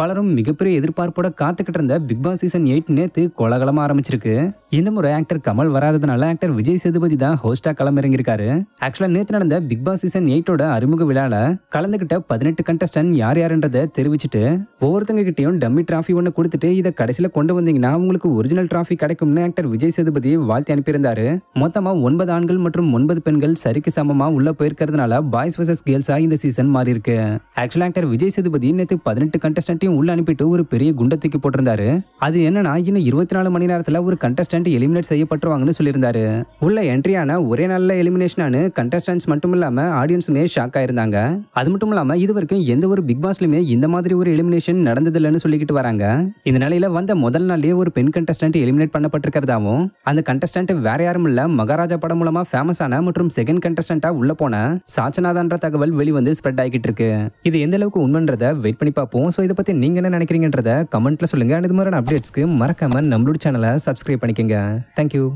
பலரும் மிகப்பெரிய எதிர்பார்ப்போட காத்துக்கிட்டு இருந்த பிக் பாஸ் சீசன் எயிட் நேற்று கொலகலமாக ஆரம்பிச்சிருக்கு இந்த முறை ஆக்டர் கமல் வராததுனால ஆக்டர் விஜய் சேதுபதி தான் ஹோஸ்டா இறங்கியிருக்காரு ஆக்சுவலாக நேற்று நடந்த பிக் பாஸ் சீசன் எயிட்டோட அறிமுக விழாவில் கலந்துக்கிட்ட பதினெட்டு கண்டஸ்டன்ட் யார் யாருன்றதை தெரிவிச்சுட்டு ஒவ்வொருத்தங்க கிட்டையும் டம்மி டிராஃபி ஒன்று கொடுத்துட்டு இதை கடைசியில் கொண்டு வந்தீங்கன்னா உங்களுக்கு ஒரிஜினல் டிராஃபி கிடைக்கும்னு ஆக்டர் விஜய் சேதுபதி வாழ்த்து அனுப்பியிருந்தாரு மொத்தமாக ஒன்பது ஆண்கள் மற்றும் ஒன்பது பெண்கள் சரிக்கு சமமாக உள்ள போயிருக்கிறதுனால பாய்ஸ் வர்சஸ் கேர்ள்ஸாக இந்த சீசன் மாறி இருக்கு ஆக்சுவலாக ஆக்டர் விஜய் சேதுபதி நேற்று பதினெட்டு கண்டஸ்டன்ட்டையும் எல்லாரையும் உள்ள அனுப்பிட்டு ஒரு பெரிய குண்டத்துக்கு போட்டிருந்தாரு அது என்னன்னா இன்னும் இருபத்தி நாலு மணி நேரத்துல ஒரு கண்டஸ்டன்ட் எலிமினேட் செய்யப்பட்டுருவாங்கன்னு சொல்லியிருந்தாரு உள்ள என்ட்ரி ஆன ஒரே நாள்ல எலிமினேஷனானு கண்டஸ்டன்ஸ் மட்டும் இல்லாம ஆடியன்ஸுமே ஷாக் ஆயிருந்தாங்க அது மட்டும் இல்லாம இது வரைக்கும் எந்த ஒரு பிக் பாஸ்லயுமே இந்த மாதிரி ஒரு எலிமினேஷன் நடந்ததில்லைன்னு சொல்லிக்கிட்டு வராங்க இந்த நிலையில வந்த முதல் நாள்லயே ஒரு பெண் கண்டஸ்டன்ட் எலிமினேட் பண்ணப்பட்டிருக்கிறதாவும் அந்த கண்டஸ்டன்ட் வேற யாரும் இல்ல மகாராஜா படம் மூலமா ஃபேமஸ் ஆன மற்றும் செகண்ட் கண்டஸ்டன்டா உள்ள போன சாச்சனாதான்ற தகவல் வெளிவந்து ஸ்ப்ரெட் ஆகிட்டு இருக்கு இது எந்த அளவுக்கு உண்மைன்றத வெயிட் பண்ணி பார்ப்போம் இதை பத்தி நீங்கள் என்ன நினைக்கிறீங்கன்றத கமெண்ட்டில் சொல்லுங்கள் அண்ட் இது மாதிரியான அப்டேட்ஸ்க்கு மறக்காமல் நம்மளோட சேனலை சப்ஸ்கிரைப் பண்ணிக்கோங்க தேங்க்யூ